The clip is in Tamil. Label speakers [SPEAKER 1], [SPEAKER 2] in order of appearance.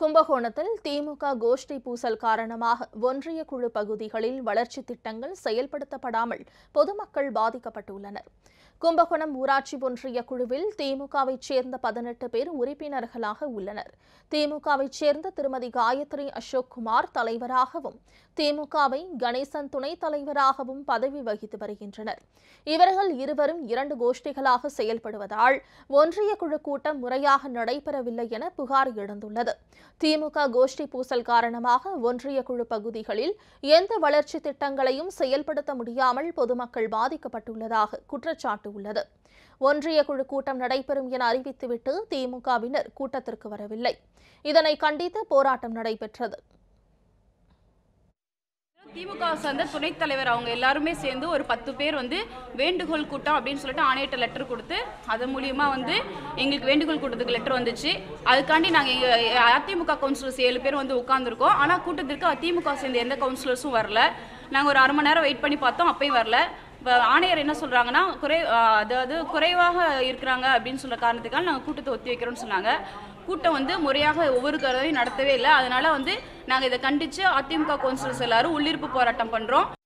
[SPEAKER 1] கும்பகோணத்தில் திமுக கோஷ்டி பூசல் காரணமாக ஒன்றிய குழு பகுதிகளில் வளர்ச்சி திட்டங்கள் செயல்படுத்தப்படாமல் பொதுமக்கள் பாதிக்கப்பட்டுள்ளனர் கும்பகோணம் ஊராட்சி ஒன்றிய குழுவில் திமுகவைச் சேர்ந்த பதினெட்டு பேர் உறுப்பினர்களாக உள்ளனர் திமுகவைச் சேர்ந்த திருமதி காயத்ரி அசோக்குமார் தலைவராகவும் திமுகவை கணேசன் துணைத் தலைவராகவும் பதவி வகித்து வருகின்றனர் இவர்கள் இருவரும் இரண்டு கோஷ்டிகளாக செயல்படுவதால் ஒன்றிய குழு கூட்டம் முறையாக நடைபெறவில்லை என புகார் எழுந்துள்ளது திமுக கோஷ்டி பூசல் காரணமாக ஒன்றிய குழு பகுதிகளில் எந்த வளர்ச்சி திட்டங்களையும் செயல்படுத்த முடியாமல் பொதுமக்கள் பாதிக்கப்பட்டுள்ளதாக குற்றச்சாட்டு உள்ளது ஒன்றிய குழு கூட்டம் நடைபெறும் என அறிவித்துவிட்டு திமுகவினர் கூட்டத்திற்கு வரவில்லை இதனை கண்டித்து போராட்டம் நடைபெற்றது
[SPEAKER 2] திமுக சார்ந்த துணைத் தலைவர் அவங்க எல்லாருமே சேர்ந்து ஒரு பத்து பேர் வந்து வேண்டுகோள் கூட்டம் அப்படின்னு சொல்லிட்டு ஆணையிட்ட லெட்டர் கொடுத்து அதன் மூலியமாக வந்து எங்களுக்கு வேண்டுகோள் கூட்டத்துக்கு லெட்டர் வந்துச்சு அதுக்காண்டி நாங்கள் எங்க அதிமுக கவுன்சிலர்ஸ் ஏழு பேர் வந்து உட்காந்துருக்கோம் ஆனால் கூட்டத்திற்கு அதிமுக சேர்ந்த எந்த கவுன்சிலர்ஸும் வரல நாங்கள் ஒரு அரை மணி நேரம் வெயிட் பண்ணி பார்த்தோம் அப்பயும் வரல இப்போ ஆணையர் என்ன சொல்கிறாங்கன்னா குறை அதாவது குறைவாக இருக்கிறாங்க அப்படின்னு சொல்கிற காரணத்துக்காக நாங்கள் கூட்டத்தை ஒத்தி வைக்கிறோம்னு சொன்னாங்க கூட்டம் வந்து முறையாக ஒவ்வொரு தடவையும் நடத்தவே இல்லை அதனால் வந்து நாங்கள் இதை கண்டித்து அதிமுக கவுன்சிலர்ஸ் எல்லாரும் உள்ளிருப்பு போராட்டம் பண்ணுறோம்